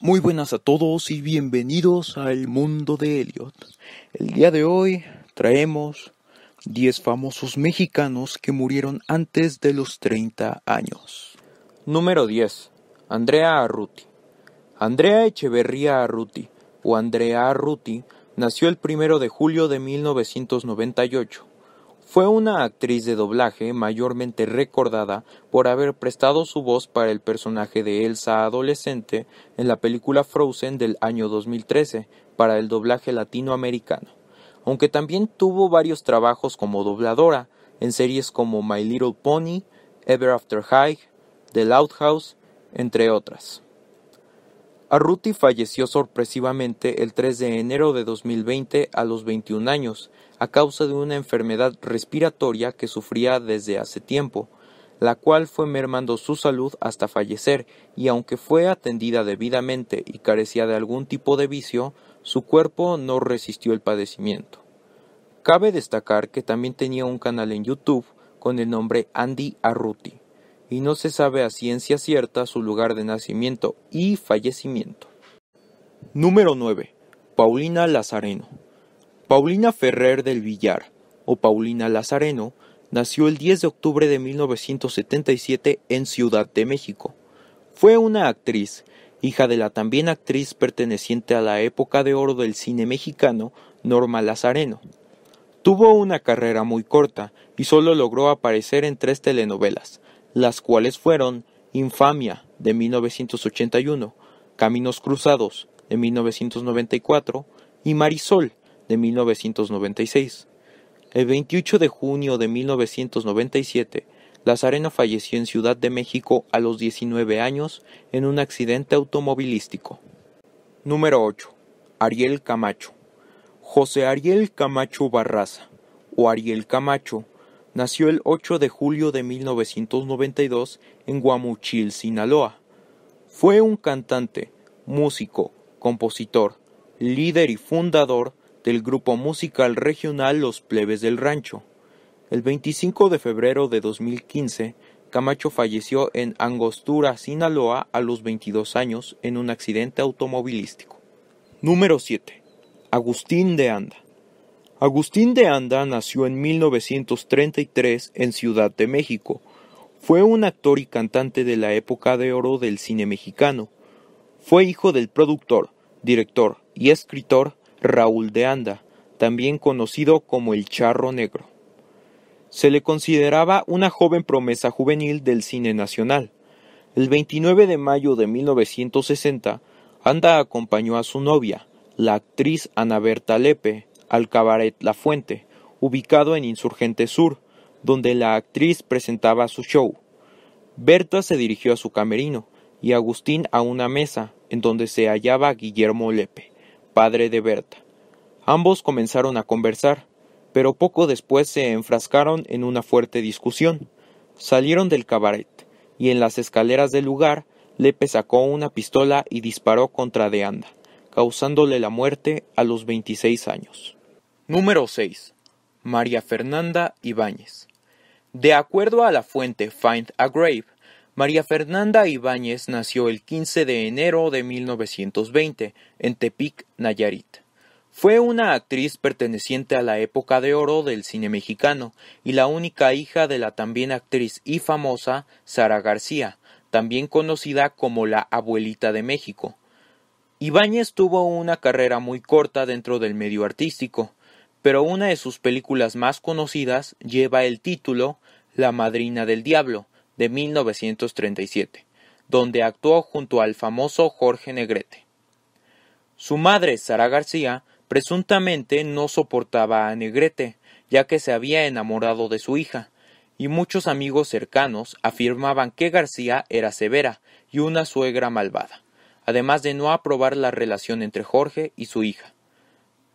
Muy buenas a todos y bienvenidos al mundo de Elliot. El día de hoy traemos 10 famosos mexicanos que murieron antes de los 30 años. Número 10. Andrea Arruti. Andrea Echeverría Arruti, o Andrea Arruti, nació el 1 de julio de 1998 fue una actriz de doblaje mayormente recordada por haber prestado su voz para el personaje de Elsa adolescente en la película Frozen del año 2013 para el doblaje latinoamericano, aunque también tuvo varios trabajos como dobladora en series como My Little Pony, Ever After High, The Loud House, entre otras. Arruti falleció sorpresivamente el 3 de enero de 2020 a los 21 años, a causa de una enfermedad respiratoria que sufría desde hace tiempo, la cual fue mermando su salud hasta fallecer, y aunque fue atendida debidamente y carecía de algún tipo de vicio, su cuerpo no resistió el padecimiento. Cabe destacar que también tenía un canal en YouTube con el nombre Andy Arruti y no se sabe a ciencia cierta su lugar de nacimiento y fallecimiento. Número 9. Paulina Lazareno. Paulina Ferrer del Villar, o Paulina Lazareno, nació el 10 de octubre de 1977 en Ciudad de México. Fue una actriz, hija de la también actriz perteneciente a la época de oro del cine mexicano, Norma Lazareno. Tuvo una carrera muy corta y solo logró aparecer en tres telenovelas, las cuales fueron Infamia de 1981, Caminos Cruzados de 1994 y Marisol de 1996. El 28 de junio de 1997, Lazarena falleció en Ciudad de México a los 19 años en un accidente automovilístico. Número 8. Ariel Camacho. José Ariel Camacho Barraza, o Ariel Camacho, Nació el 8 de julio de 1992 en Guamuchil, Sinaloa. Fue un cantante, músico, compositor, líder y fundador del grupo musical regional Los Plebes del Rancho. El 25 de febrero de 2015, Camacho falleció en Angostura, Sinaloa, a los 22 años en un accidente automovilístico. Número 7. Agustín de Anda. Agustín de Anda nació en 1933 en Ciudad de México. Fue un actor y cantante de la época de oro del cine mexicano. Fue hijo del productor, director y escritor Raúl de Anda, también conocido como el Charro Negro. Se le consideraba una joven promesa juvenil del cine nacional. El 29 de mayo de 1960, Anda acompañó a su novia, la actriz Ana Berta Lepe, al Cabaret La Fuente, ubicado en Insurgente Sur, donde la actriz presentaba su show. Berta se dirigió a su camerino y Agustín a una mesa en donde se hallaba Guillermo Lepe, padre de Berta. Ambos comenzaron a conversar, pero poco después se enfrascaron en una fuerte discusión. Salieron del cabaret y en las escaleras del lugar Lepe sacó una pistola y disparó contra De Anda, causándole la muerte a los 26 años. Número 6. María Fernanda Ibáñez. De acuerdo a la fuente Find a Grave, María Fernanda Ibáñez nació el 15 de enero de 1920 en Tepic, Nayarit. Fue una actriz perteneciente a la época de oro del cine mexicano y la única hija de la también actriz y famosa Sara García, también conocida como la abuelita de México. Ibáñez tuvo una carrera muy corta dentro del medio artístico pero una de sus películas más conocidas lleva el título La Madrina del Diablo, de 1937, donde actuó junto al famoso Jorge Negrete. Su madre, Sara García, presuntamente no soportaba a Negrete, ya que se había enamorado de su hija, y muchos amigos cercanos afirmaban que García era severa y una suegra malvada, además de no aprobar la relación entre Jorge y su hija.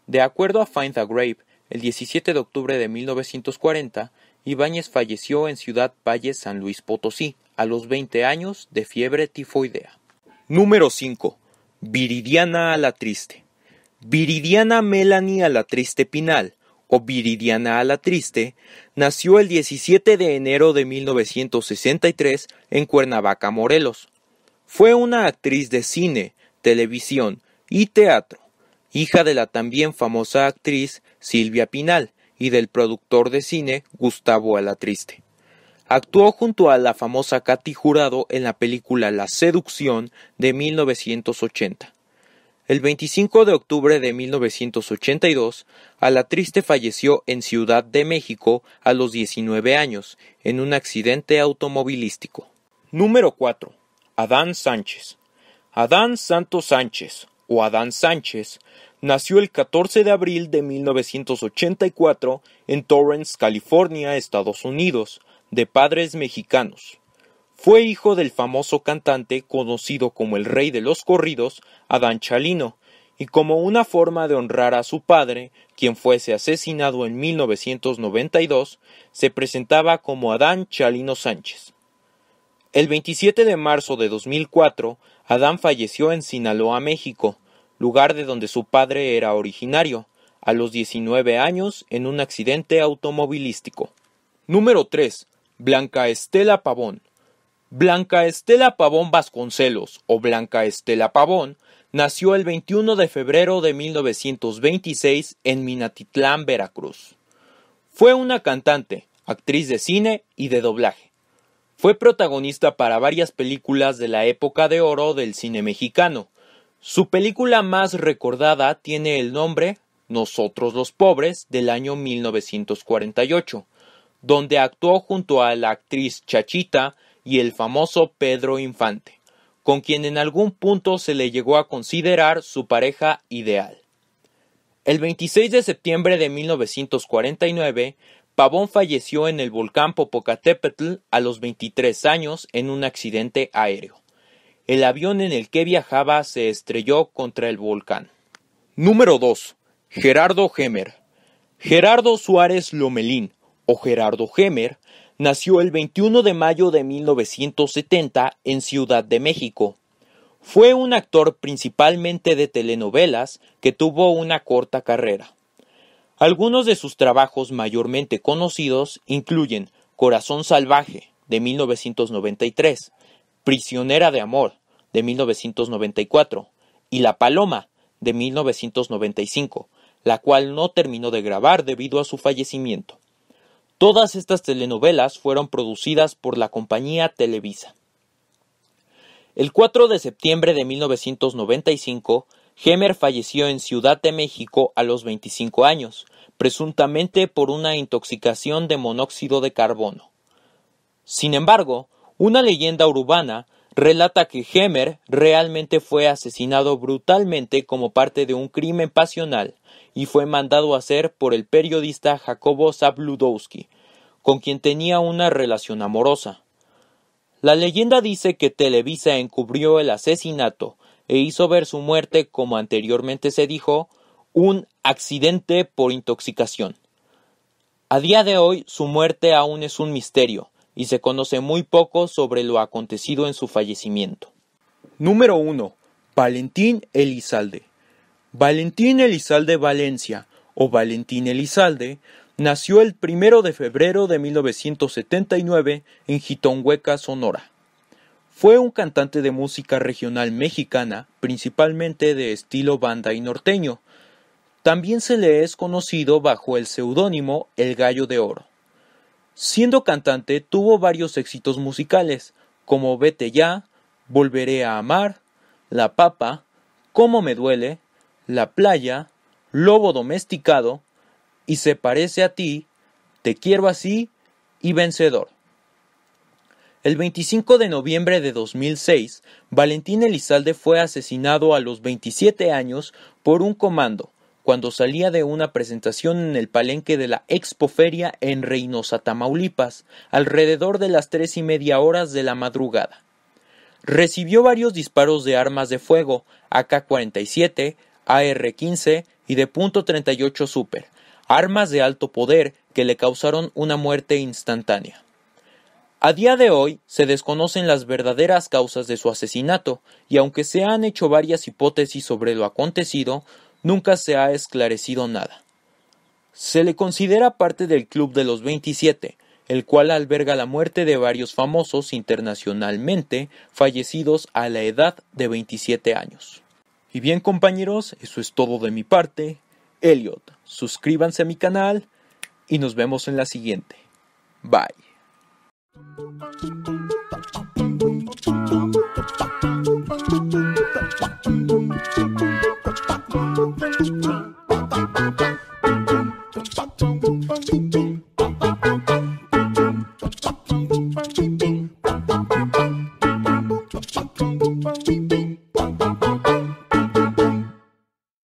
De acuerdo a Find the Grave, el 17 de octubre de 1940, Ibáñez falleció en Ciudad Valle, San Luis Potosí, a los 20 años de fiebre tifoidea. Número 5. Viridiana a la triste. Viridiana Melanie a la triste Pinal, o Viridiana a la triste, nació el 17 de enero de 1963 en Cuernavaca, Morelos. Fue una actriz de cine, televisión y teatro hija de la también famosa actriz Silvia Pinal y del productor de cine Gustavo Alatriste. Actuó junto a la famosa Katy Jurado en la película La Seducción de 1980. El 25 de octubre de 1982, Alatriste falleció en Ciudad de México a los 19 años en un accidente automovilístico. Número 4. Adán Sánchez. Adán Santos Sánchez, o Adán Sánchez, nació el 14 de abril de 1984 en Torrance, California, Estados Unidos, de padres mexicanos. Fue hijo del famoso cantante conocido como el rey de los corridos, Adán Chalino, y como una forma de honrar a su padre, quien fuese asesinado en 1992, se presentaba como Adán Chalino Sánchez. El 27 de marzo de 2004, Adán falleció en Sinaloa, México, lugar de donde su padre era originario, a los 19 años en un accidente automovilístico. Número 3. Blanca Estela Pavón. Blanca Estela Pavón Vasconcelos, o Blanca Estela Pavón, nació el 21 de febrero de 1926 en Minatitlán, Veracruz. Fue una cantante, actriz de cine y de doblaje. Fue protagonista para varias películas de la época de oro del cine mexicano. Su película más recordada tiene el nombre Nosotros los Pobres del año 1948, donde actuó junto a la actriz Chachita y el famoso Pedro Infante, con quien en algún punto se le llegó a considerar su pareja ideal. El 26 de septiembre de 1949 Pavón falleció en el volcán Popocatépetl a los 23 años en un accidente aéreo. El avión en el que viajaba se estrelló contra el volcán. Número 2. Gerardo Gemer. Gerardo Suárez Lomelín, o Gerardo Gemer, nació el 21 de mayo de 1970 en Ciudad de México. Fue un actor principalmente de telenovelas que tuvo una corta carrera. Algunos de sus trabajos mayormente conocidos incluyen Corazón Salvaje, de 1993, Prisionera de Amor, de 1994, y La Paloma, de 1995, la cual no terminó de grabar debido a su fallecimiento. Todas estas telenovelas fueron producidas por la compañía Televisa. El 4 de septiembre de 1995 Hemer falleció en Ciudad de México a los 25 años, presuntamente por una intoxicación de monóxido de carbono. Sin embargo, una leyenda urbana relata que Hemer realmente fue asesinado brutalmente como parte de un crimen pasional y fue mandado a hacer por el periodista Jacobo Zabludowski, con quien tenía una relación amorosa. La leyenda dice que Televisa encubrió el asesinato e hizo ver su muerte, como anteriormente se dijo, un accidente por intoxicación. A día de hoy su muerte aún es un misterio, y se conoce muy poco sobre lo acontecido en su fallecimiento. Número 1. Valentín Elizalde. Valentín Elizalde Valencia, o Valentín Elizalde, nació el primero de febrero de 1979 en Gitonhueca, Sonora. Fue un cantante de música regional mexicana, principalmente de estilo banda y norteño. También se le es conocido bajo el seudónimo El Gallo de Oro. Siendo cantante tuvo varios éxitos musicales, como Vete ya, Volveré a amar, La papa, Cómo me duele, La playa, Lobo domesticado y Se parece a ti, Te quiero así y Vencedor. El 25 de noviembre de 2006, Valentín Elizalde fue asesinado a los 27 años por un comando cuando salía de una presentación en el palenque de la Expoferia en Reynosa, Tamaulipas, alrededor de las tres y media horas de la madrugada. Recibió varios disparos de armas de fuego, AK-47, AR-15 y de .38 Super, armas de alto poder que le causaron una muerte instantánea. A día de hoy se desconocen las verdaderas causas de su asesinato, y aunque se han hecho varias hipótesis sobre lo acontecido, nunca se ha esclarecido nada. Se le considera parte del Club de los 27, el cual alberga la muerte de varios famosos internacionalmente fallecidos a la edad de 27 años. Y bien compañeros, eso es todo de mi parte. Elliot, suscríbanse a mi canal y nos vemos en la siguiente. Bye. Thank you.